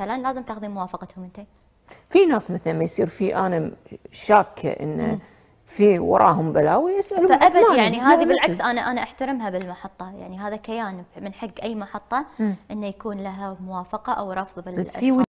مثلا لازم تاخذين موافقتهم انت في ناس مثلا ما يصير في انا شاكه ان في وراهم بلاوي يسالون فابد يعني هذه بالعكس انا انا احترمها بالمحطه يعني هذا كيان من حق اي محطه انه يكون لها موافقه او رفض بس في